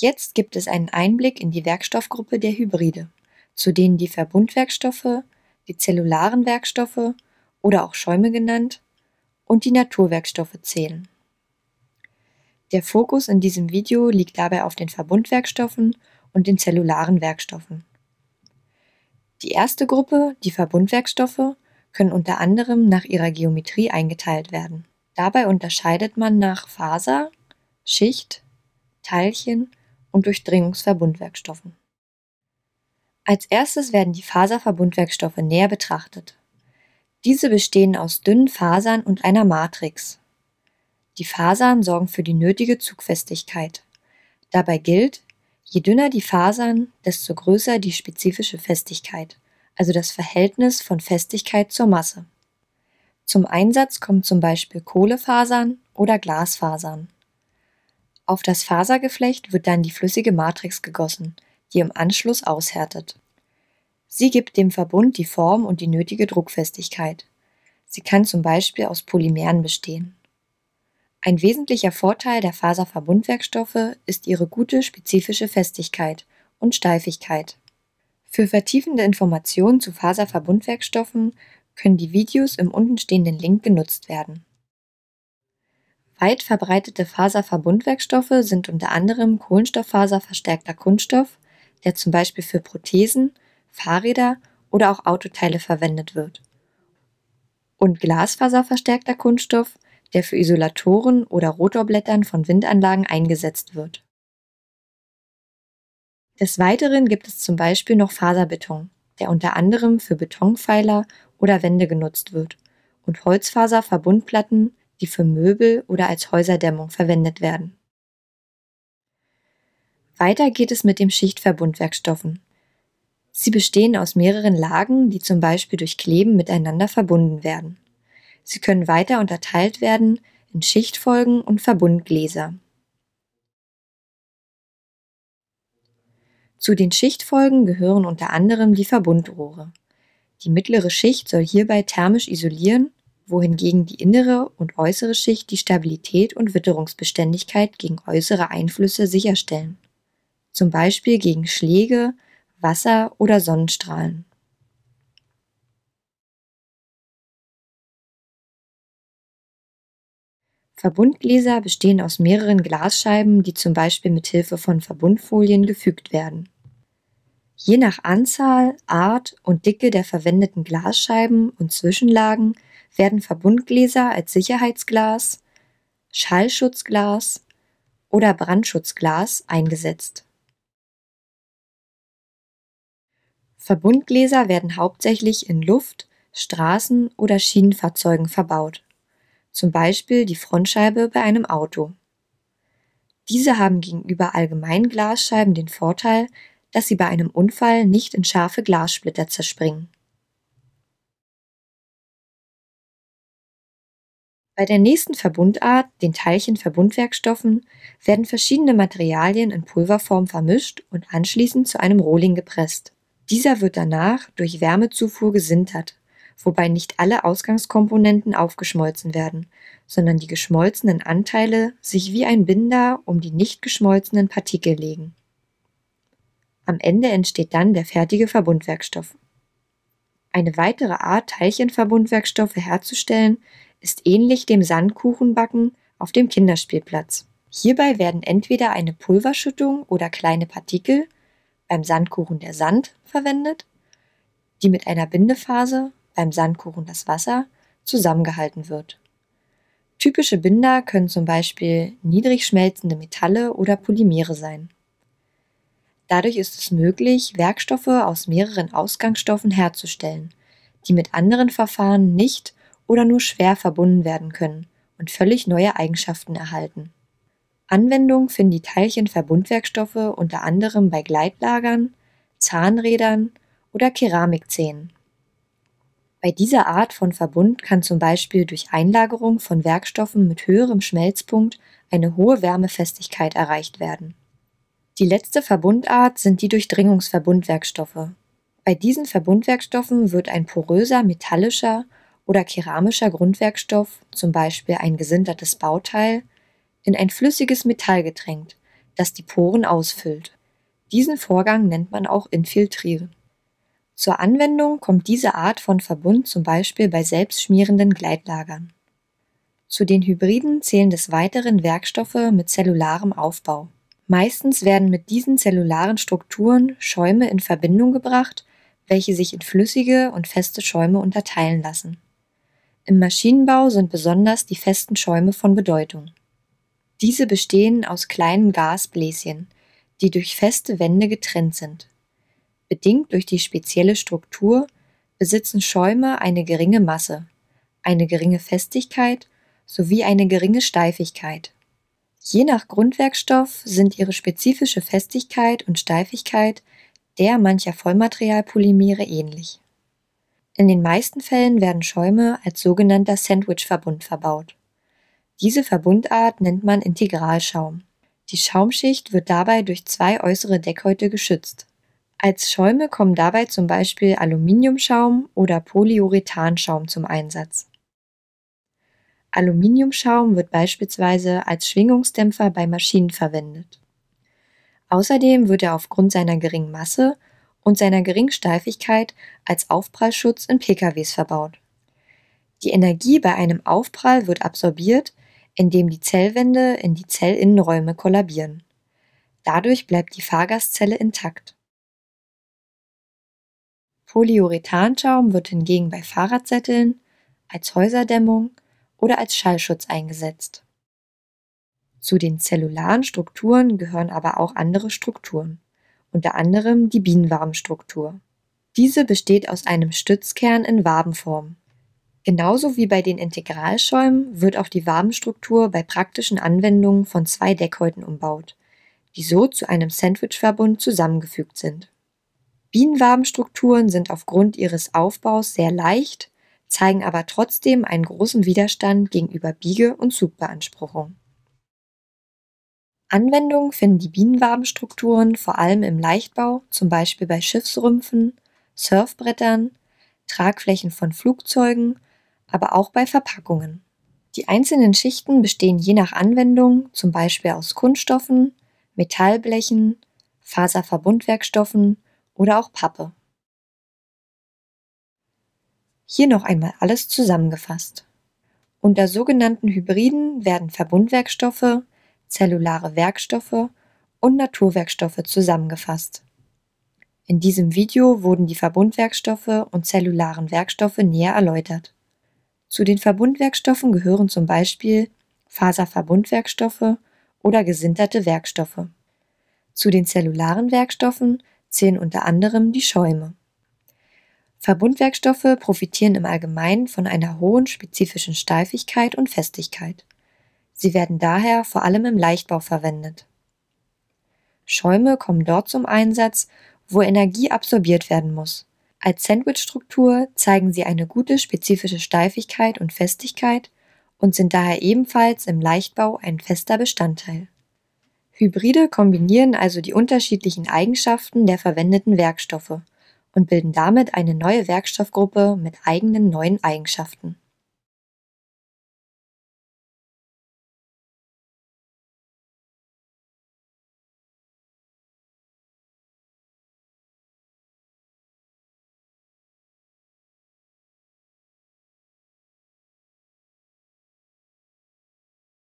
Jetzt gibt es einen Einblick in die Werkstoffgruppe der Hybride, zu denen die Verbundwerkstoffe, die zellularen Werkstoffe oder auch Schäume genannt und die Naturwerkstoffe zählen. Der Fokus in diesem Video liegt dabei auf den Verbundwerkstoffen und den zellularen Werkstoffen. Die erste Gruppe, die Verbundwerkstoffe, können unter anderem nach ihrer Geometrie eingeteilt werden. Dabei unterscheidet man nach Faser, Schicht, Teilchen und Durchdringungsverbundwerkstoffen. Als erstes werden die Faserverbundwerkstoffe näher betrachtet. Diese bestehen aus dünnen Fasern und einer Matrix. Die Fasern sorgen für die nötige Zugfestigkeit. Dabei gilt, je dünner die Fasern, desto größer die spezifische Festigkeit, also das Verhältnis von Festigkeit zur Masse. Zum Einsatz kommen zum Beispiel Kohlefasern oder Glasfasern. Auf das Fasergeflecht wird dann die flüssige Matrix gegossen, die im Anschluss aushärtet. Sie gibt dem Verbund die Form und die nötige Druckfestigkeit. Sie kann zum Beispiel aus Polymeren bestehen. Ein wesentlicher Vorteil der Faserverbundwerkstoffe ist ihre gute spezifische Festigkeit und Steifigkeit. Für vertiefende Informationen zu Faserverbundwerkstoffen können die Videos im untenstehenden Link genutzt werden. Weit verbreitete Faserverbundwerkstoffe sind unter anderem kohlenstofffaserverstärkter Kunststoff, der zum Beispiel für Prothesen, Fahrräder oder auch Autoteile verwendet wird, und glasfaserverstärkter Kunststoff, der für Isolatoren oder Rotorblättern von Windanlagen eingesetzt wird. Des Weiteren gibt es zum Beispiel noch Faserbeton, der unter anderem für Betonpfeiler oder Wände genutzt wird, und Holzfaserverbundplatten die für Möbel oder als Häuserdämmung verwendet werden. Weiter geht es mit dem Schichtverbundwerkstoffen. Sie bestehen aus mehreren Lagen, die zum Beispiel durch Kleben miteinander verbunden werden. Sie können weiter unterteilt werden in Schichtfolgen und Verbundgläser. Zu den Schichtfolgen gehören unter anderem die Verbundrohre. Die mittlere Schicht soll hierbei thermisch isolieren wohingegen die innere und äußere Schicht die Stabilität und Witterungsbeständigkeit gegen äußere Einflüsse sicherstellen, zum Beispiel gegen Schläge, Wasser oder Sonnenstrahlen. Verbundgläser bestehen aus mehreren Glasscheiben, die zum Beispiel mit Hilfe von Verbundfolien gefügt werden. Je nach Anzahl, Art und Dicke der verwendeten Glasscheiben und Zwischenlagen werden Verbundgläser als Sicherheitsglas, Schallschutzglas oder Brandschutzglas eingesetzt. Verbundgläser werden hauptsächlich in Luft-, Straßen- oder Schienenfahrzeugen verbaut, zum Beispiel die Frontscheibe bei einem Auto. Diese haben gegenüber allgemeinen Glasscheiben den Vorteil, dass sie bei einem Unfall nicht in scharfe Glassplitter zerspringen. Bei der nächsten Verbundart, den Teilchenverbundwerkstoffen, werden verschiedene Materialien in Pulverform vermischt und anschließend zu einem Rohling gepresst. Dieser wird danach durch Wärmezufuhr gesintert, wobei nicht alle Ausgangskomponenten aufgeschmolzen werden, sondern die geschmolzenen Anteile sich wie ein Binder um die nicht geschmolzenen Partikel legen. Am Ende entsteht dann der fertige Verbundwerkstoff. Eine weitere Art, Teilchenverbundwerkstoffe herzustellen, ist ähnlich dem Sandkuchenbacken auf dem Kinderspielplatz. Hierbei werden entweder eine Pulverschüttung oder kleine Partikel, beim Sandkuchen der Sand, verwendet, die mit einer Bindephase, beim Sandkuchen das Wasser, zusammengehalten wird. Typische Binder können zum Beispiel niedrig schmelzende Metalle oder Polymere sein. Dadurch ist es möglich, Werkstoffe aus mehreren Ausgangsstoffen herzustellen, die mit anderen Verfahren nicht oder nur schwer verbunden werden können und völlig neue Eigenschaften erhalten. Anwendung finden die Teilchenverbundwerkstoffe unter anderem bei Gleitlagern, Zahnrädern oder Keramikzähnen. Bei dieser Art von Verbund kann zum Beispiel durch Einlagerung von Werkstoffen mit höherem Schmelzpunkt eine hohe Wärmefestigkeit erreicht werden. Die letzte Verbundart sind die Durchdringungsverbundwerkstoffe. Bei diesen Verbundwerkstoffen wird ein poröser metallischer oder keramischer Grundwerkstoff, zum Beispiel ein gesintertes Bauteil, in ein flüssiges Metall getränkt, das die Poren ausfüllt. Diesen Vorgang nennt man auch Infiltrieren. Zur Anwendung kommt diese Art von Verbund zum Beispiel bei selbstschmierenden Gleitlagern. Zu den Hybriden zählen des Weiteren Werkstoffe mit zellularem Aufbau. Meistens werden mit diesen zellularen Strukturen Schäume in Verbindung gebracht, welche sich in flüssige und feste Schäume unterteilen lassen. Im Maschinenbau sind besonders die festen Schäume von Bedeutung. Diese bestehen aus kleinen Gasbläschen, die durch feste Wände getrennt sind. Bedingt durch die spezielle Struktur besitzen Schäume eine geringe Masse, eine geringe Festigkeit sowie eine geringe Steifigkeit. Je nach Grundwerkstoff sind ihre spezifische Festigkeit und Steifigkeit der mancher Vollmaterialpolymere ähnlich. In den meisten Fällen werden Schäume als sogenannter Sandwich-Verbund verbaut. Diese Verbundart nennt man Integralschaum. Die Schaumschicht wird dabei durch zwei äußere Deckhäute geschützt. Als Schäume kommen dabei zum Beispiel Aluminiumschaum oder Polyurethanschaum zum Einsatz. Aluminiumschaum wird beispielsweise als Schwingungsdämpfer bei Maschinen verwendet. Außerdem wird er aufgrund seiner geringen Masse und seiner Geringsteifigkeit als Aufprallschutz in PKWs verbaut. Die Energie bei einem Aufprall wird absorbiert, indem die Zellwände in die Zellinnenräume kollabieren. Dadurch bleibt die Fahrgastzelle intakt. Polyurethanschaum wird hingegen bei Fahrradsätteln, als Häuserdämmung oder als Schallschutz eingesetzt. Zu den zellularen Strukturen gehören aber auch andere Strukturen unter anderem die Bienenwabenstruktur. Diese besteht aus einem Stützkern in Wabenform. Genauso wie bei den Integralschäumen wird auch die Wabenstruktur bei praktischen Anwendungen von zwei Deckhäuten umbaut, die so zu einem Sandwichverbund zusammengefügt sind. Bienenwabenstrukturen sind aufgrund ihres Aufbaus sehr leicht, zeigen aber trotzdem einen großen Widerstand gegenüber Biege- und Zugbeanspruchung. Anwendung finden die Bienenwabenstrukturen vor allem im Leichtbau, zum Beispiel bei Schiffsrümpfen, Surfbrettern, Tragflächen von Flugzeugen, aber auch bei Verpackungen. Die einzelnen Schichten bestehen je nach Anwendung zum Beispiel aus Kunststoffen, Metallblechen, Faserverbundwerkstoffen oder auch Pappe. Hier noch einmal alles zusammengefasst. Unter sogenannten Hybriden werden Verbundwerkstoffe, zellulare Werkstoffe und Naturwerkstoffe zusammengefasst. In diesem Video wurden die Verbundwerkstoffe und zellularen Werkstoffe näher erläutert. Zu den Verbundwerkstoffen gehören zum Beispiel Faserverbundwerkstoffe oder gesinterte Werkstoffe. Zu den zellularen Werkstoffen zählen unter anderem die Schäume. Verbundwerkstoffe profitieren im Allgemeinen von einer hohen spezifischen Steifigkeit und Festigkeit. Sie werden daher vor allem im Leichtbau verwendet. Schäume kommen dort zum Einsatz, wo Energie absorbiert werden muss. Als Sandwich-Struktur zeigen sie eine gute spezifische Steifigkeit und Festigkeit und sind daher ebenfalls im Leichtbau ein fester Bestandteil. Hybride kombinieren also die unterschiedlichen Eigenschaften der verwendeten Werkstoffe und bilden damit eine neue Werkstoffgruppe mit eigenen neuen Eigenschaften.